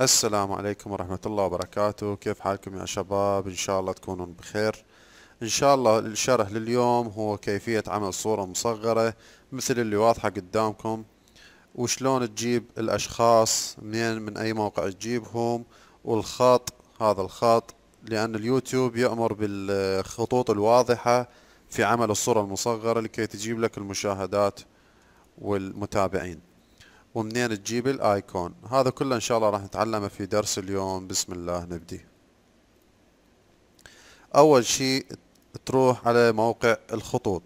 السلام عليكم ورحمة الله وبركاته كيف حالكم يا شباب إن شاء الله تكونون بخير إن شاء الله الشرح لليوم هو كيفية عمل صورة مصغرة مثل اللي واضحة قدامكم وشلون تجيب الأشخاص منين من أي موقع تجيبهم والخط هذا الخط لأن اليوتيوب يأمر بالخطوط الواضحة في عمل الصورة المصغرة لكي تجيب لك المشاهدات والمتابعين ومنين تجيب الايكون هذا كله ان شاء الله راح نتعلمه في درس اليوم بسم الله نبدي اول شيء تروح على موقع الخطوط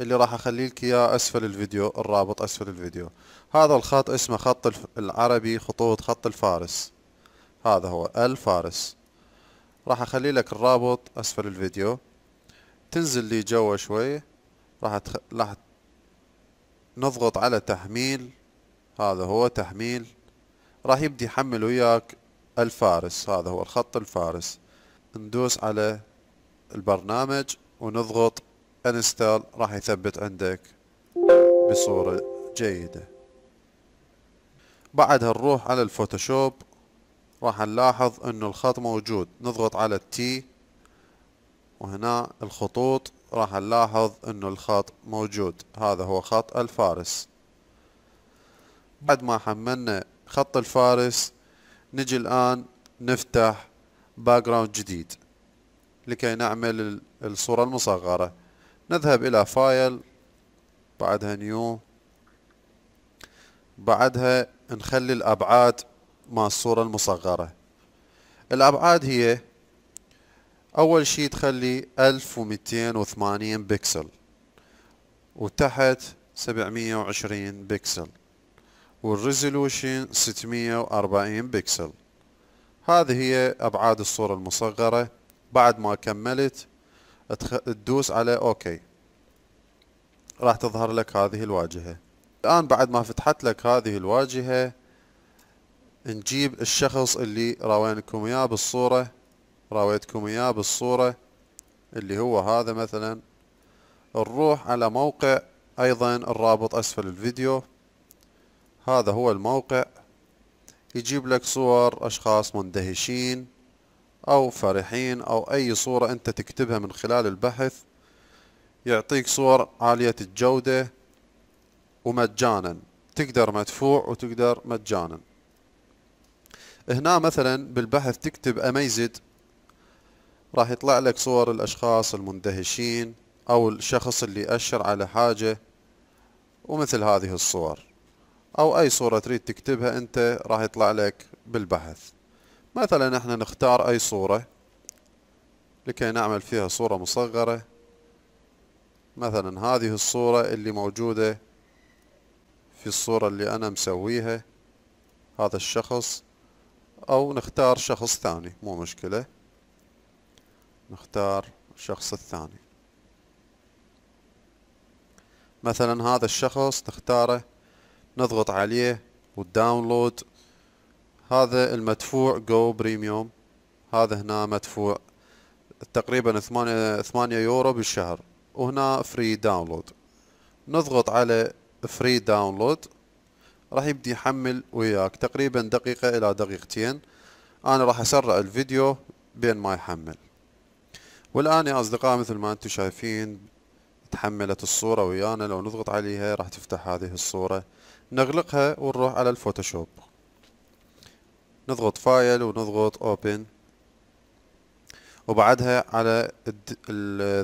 اللي راح اخلي لك اياه اسفل الفيديو الرابط اسفل الفيديو هذا الخط اسمه خط العربي خطوط خط الفارس هذا هو الفارس راح اخلي لك الرابط اسفل الفيديو تنزل لي جوا شوي راح تخ... راح نضغط على تحميل هذا هو تحميل راح يبدي يحمل وياك الفارس هذا هو الخط الفارس ندوس على البرنامج ونضغط انستال راح يثبت عندك بصورة جيدة بعدها نروح على الفوتوشوب راح نلاحظ انه الخط موجود نضغط على التي وهنا الخطوط راح نلاحظ انه الخط موجود هذا هو خط الفارس بعد ما حملنا خط الفارس نجي الآن نفتح باك جراوند جديد لكي نعمل الصورة المصغرة نذهب إلى فايل بعدها نيو بعدها نخلي الأبعاد مع الصورة المصغرة الأبعاد هي أول شي تخلي ألف ومتين وثمانين بكسل وتحت سبعمية وعشرين بكسل والريزولوشن 640 بكسل هذه هي أبعاد الصورة المصغرة بعد ما كملت تدوس على أوكي راح تظهر لك هذه الواجهة الآن بعد ما فتحت لك هذه الواجهة نجيب الشخص اللي راوينكم إياه بالصورة راويتكم إياه بالصورة اللي هو هذا مثلا نروح على موقع أيضا الرابط أسفل الفيديو هذا هو الموقع يجيب لك صور أشخاص مندهشين أو فرحين أو أي صورة أنت تكتبها من خلال البحث يعطيك صور عالية الجودة ومجانا تقدر مدفوع وتقدر مجانا هنا مثلا بالبحث تكتب أميزد راح يطلع لك صور الأشخاص المندهشين أو الشخص اللي أشر على حاجة ومثل هذه الصور او اي صورة تريد تكتبها انت راح يطلع لك بالبحث مثلا احنا نختار اي صورة لكي نعمل فيها صورة مصغرة مثلا هذه الصورة اللي موجودة في الصورة اللي انا مسويها هذا الشخص او نختار شخص ثاني مو مشكلة نختار الشخص الثاني مثلا هذا الشخص تختاره نضغط عليه والداونلود هذا المدفوع جو بريميوم هذا هنا مدفوع تقريبا ثمانية, ثمانية يورو بالشهر وهنا فري داونلود نضغط على فري داونلود راح يبدي يحمل وياك تقريبا دقيقة الى دقيقتين انا راح اسرع الفيديو بين ما يحمل والان يا اصدقاء مثل ما انتم شايفين تحملت الصورة ويانا لو نضغط عليها راح تفتح هذه الصورة نغلقها ونروح على الفوتوشوب نضغط فايل ونضغط اوبن وبعدها على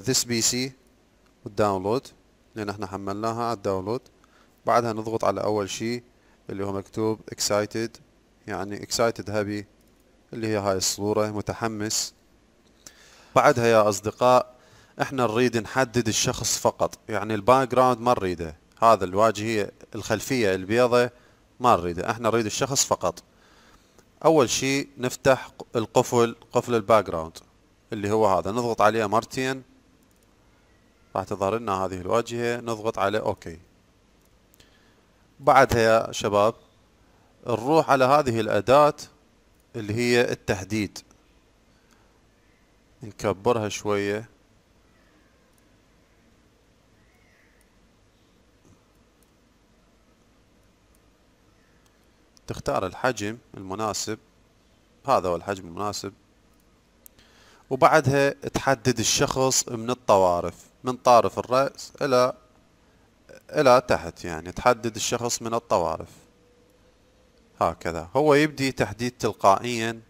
this PC والداونلود لان احنا حملناها على الداونلود بعدها نضغط على اول شيء اللي هو مكتوب excited يعني excited هابي اللي هي هاي الصورة متحمس بعدها يا اصدقاء احنا نريد نحدد الشخص فقط يعني الباك جراوند ما نريده هذا الواجهية الخلفية البيضة ما نريده احنا نريد الشخص فقط اول شيء نفتح القفل قفل الباك جراوند اللي هو هذا نضغط عليه مرتين راح تظهر لنا هذه الواجهة نضغط على اوكي بعدها يا شباب نروح على هذه الاداة اللي هي التحديد نكبرها شوية تختار الحجم المناسب هذا هو الحجم المناسب وبعدها تحدد الشخص من الطوارف من طارف الرأس إلى إلى تحت يعني تحدد الشخص من الطوارف هكذا هو يبدي تحديد تلقائيا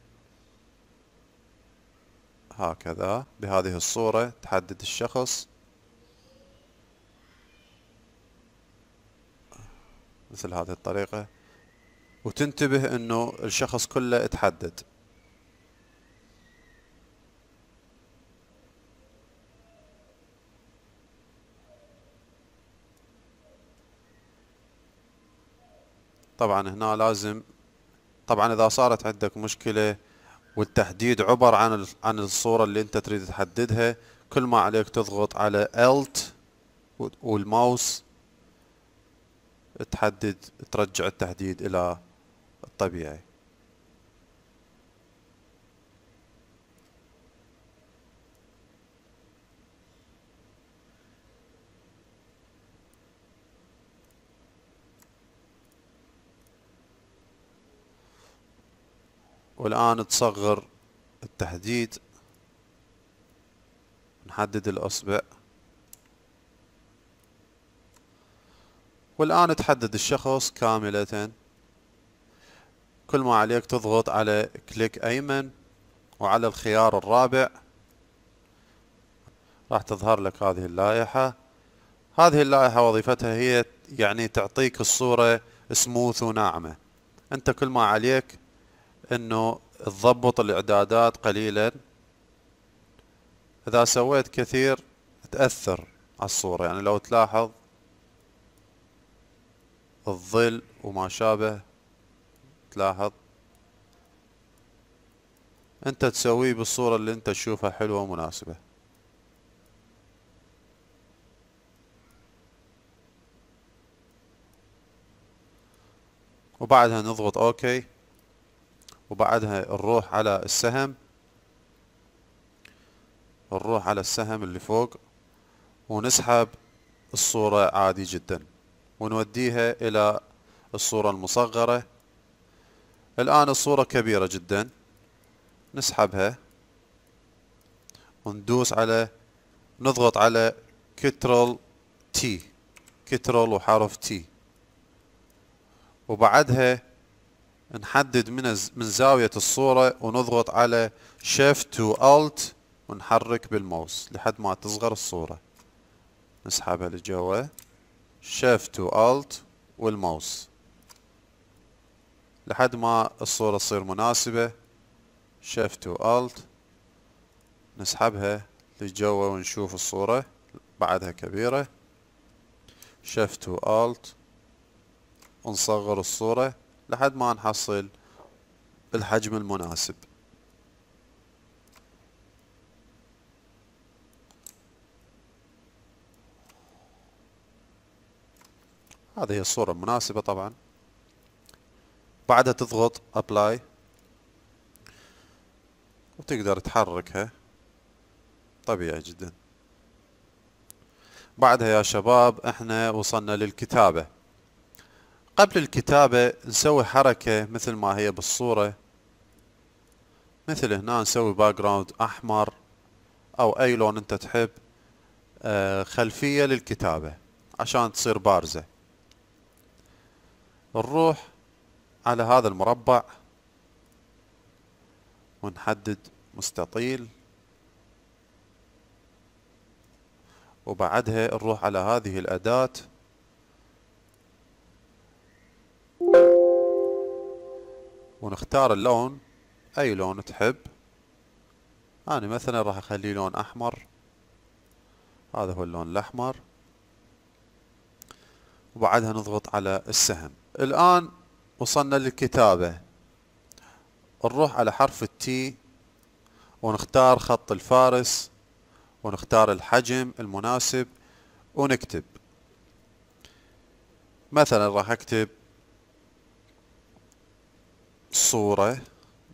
هكذا بهذه الصورة تحدد الشخص مثل هذه الطريقة وتنتبه انه الشخص كله اتحدد طبعا هنا لازم طبعا اذا صارت عندك مشكله والتحديد عبر عن عن الصوره اللي انت تريد تحددها كل ما عليك تضغط على Alt والماوس تحدد ترجع التحديد الى الطبيعي والآن تصغر التحديد نحدد الأصبع والآن تحدد الشخص كاملة كل ما عليك تضغط على كليك أيمن وعلى الخيار الرابع راح تظهر لك هذه اللائحة هذه اللائحة وظيفتها هي يعني تعطيك الصورة سموث وناعمة انت كل ما عليك انه تضبط الاعدادات قليلا اذا سويت كثير تأثر على الصورة يعني لو تلاحظ الظل وما شابه تلاحظ انت تسويه بالصورة اللي انت تشوفها حلوة ومناسبة وبعدها نضغط اوكي وبعدها نروح على السهم نروح على السهم اللي فوق ونسحب الصورة عادي جدا ونوديها الى الصورة المصغرة الآن الصورة كبيرة جدا نسحبها وندوس على نضغط على كترل تي كترل وحرف تي وبعدها نحدد من من زاوية الصورة ونضغط على شيفت والت ونحرك بالماوس لحد ما تصغر الصورة نسحبها لجوا شيفت والت والماوس لحد ما الصورة تصير مناسبة شيفت و الت نسحبها لجوا ونشوف الصورة بعدها كبيرة شيفت و الت ونصغر الصورة لحد ما نحصل الحجم المناسب هذه هي الصورة المناسبة طبعا بعدها تضغط ابلاي وتقدر تحركها طبيعي جدا بعدها يا شباب احنا وصلنا للكتابة قبل الكتابة نسوي حركة مثل ما هي بالصورة مثل هنا نسوي باك جراوند احمر او اي لون انت تحب آه، خلفية للكتابة عشان تصير بارزة نروح على هذا المربع ونحدد مستطيل وبعدها نروح على هذه الأداة ونختار اللون أي لون تحب أنا مثلا راح أخليه لون أحمر هذا هو اللون الأحمر وبعدها نضغط على السهم الآن وصلنا للكتابة نروح على حرف التي ونختار خط الفارس ونختار الحجم المناسب ونكتب مثلا راح اكتب صورة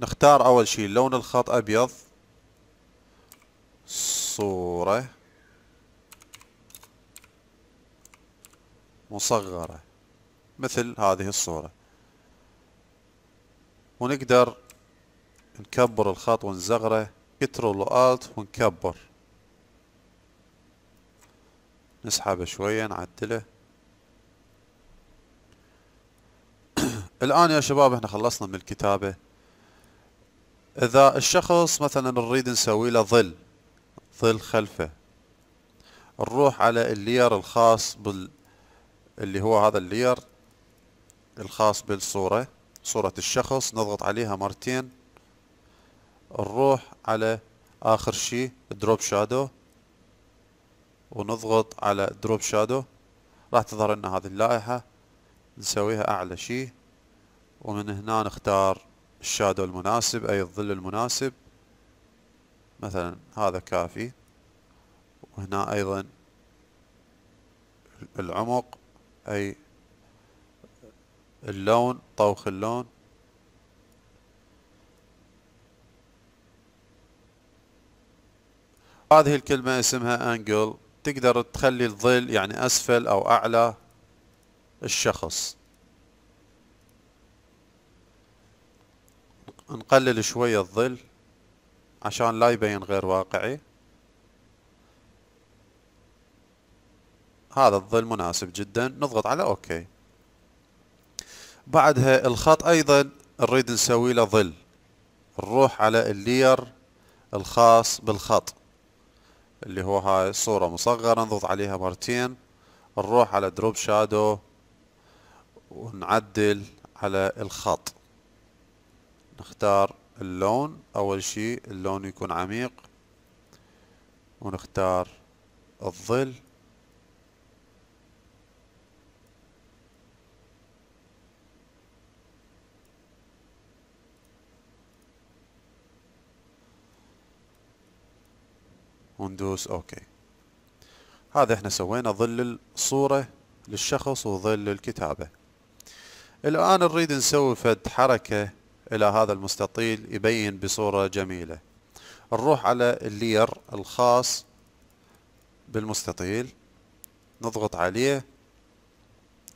نختار اول شي لون الخط ابيض صورة مصغرة مثل هذه الصورة ونقدر نكبر الخط ونزغره كترول والت ونكبر نسحبه شوية نعدله الآن يا شباب احنا خلصنا من الكتابة إذا الشخص مثلا نريد نسوي له ظل ظل خلفه نروح على اللير الخاص بال اللي هو هذا اللير الخاص بالصورة صورة الشخص نضغط عليها مرتين نروح على آخر شي دروب شادو ونضغط على دروب شادو راح تظهر لنا هذه اللائحة نسويها أعلى شي ومن هنا نختار الشادو المناسب أي الظل المناسب مثلا هذا كافي وهنا أيضا العمق أي اللون طوخ اللون هذه الكلمة اسمها انجل تقدر تخلي الظل يعني اسفل او اعلى الشخص نقلل شوية الظل عشان لا يبين غير واقعي هذا الظل مناسب جدا نضغط على اوكي بعدها الخط ايضا نريد نسوي له ظل نروح على اللير الخاص بالخط اللي هو هاي الصورة مصغرة نضغط عليها مرتين نروح على دروب شادو ونعدل على الخط نختار اللون اول شيء اللون يكون عميق ونختار الظل وندوس اوكي هذا احنا سوينا ظل الصورة للشخص وظل الكتابة الان نريد نسوي فد حركة الى هذا المستطيل يبين بصورة جميلة نروح على اللير الخاص بالمستطيل نضغط عليه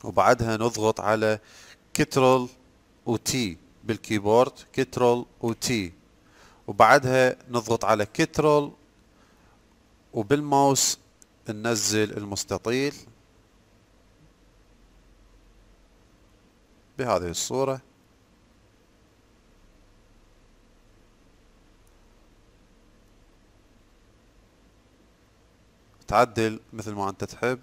وبعدها نضغط على كترل وتي بالكيبورد كترل وتي وبعدها نضغط على كترل وبالماوس ننزل المستطيل بهذه الصورة تعدل مثل ما انت تحب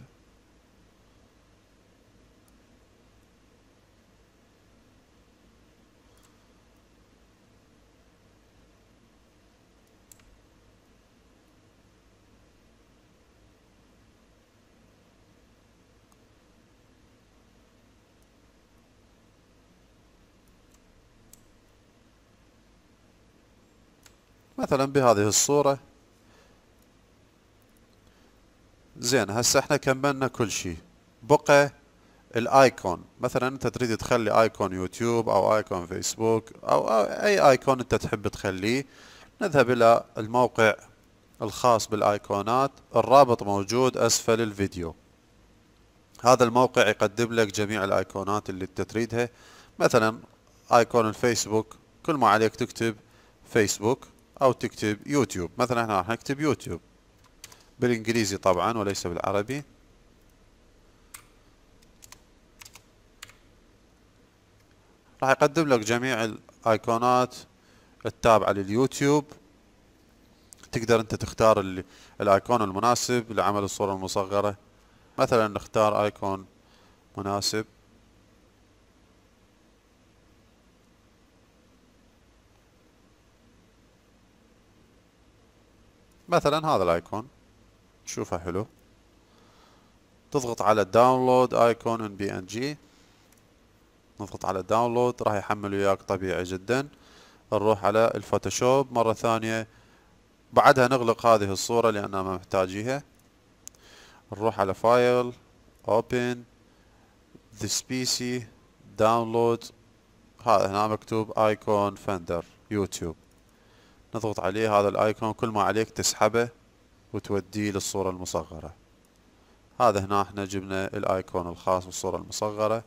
مثلا بهذه الصورة زين هسه احنا كملنا كل شيء بقى الايكون مثلا انت تريد تخلي ايكون يوتيوب او ايكون فيسبوك او, اي ايكون انت تحب تخليه نذهب الى الموقع الخاص بالايقونات الرابط موجود اسفل الفيديو هذا الموقع يقدم لك جميع الايقونات اللي انت تريدها مثلا ايكون الفيسبوك كل ما عليك تكتب فيسبوك او تكتب يوتيوب مثلا احنا راح نكتب يوتيوب بالانجليزي طبعا وليس بالعربي راح يقدم لك جميع الايقونات التابعة لليوتيوب تقدر انت تختار الايقون المناسب لعمل الصورة المصغرة مثلا نختار ايقون مناسب مثلا هذا الايكون تشوفه حلو تضغط على داونلود ايكون ان بي ان جي نضغط على داونلود راح يحمل وياك طبيعي جدا نروح على الفوتوشوب مرة ثانية بعدها نغلق هذه الصورة لأننا ما محتاجيها نروح على فايل اوبن the species داونلود هذا هنا مكتوب ايكون فندر يوتيوب نضغط عليه هذا الايكون كل ما عليك تسحبه وتوديه للصورة المصغرة هذا هنا احنا جبنا الايكون الخاص بالصورة المصغرة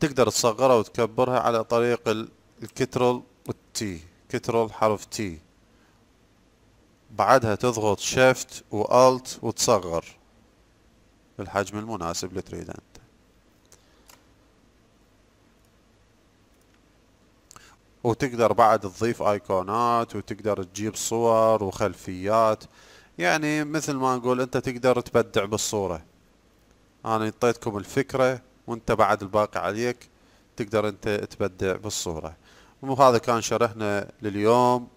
تقدر تصغرها وتكبرها على طريق الكترول والتي كترول حرف تي بعدها تضغط شيفت والت وتصغر بالحجم المناسب اللي تريده انت وتقدر بعد تضيف ايقونات وتقدر تجيب صور وخلفيات يعني مثل ما نقول انت تقدر تبدع بالصورة انا اعطيتكم الفكرة وانت بعد الباقي عليك تقدر انت تبدع بالصورة وهذا كان شرحنا لليوم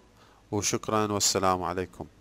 وشكرا والسلام عليكم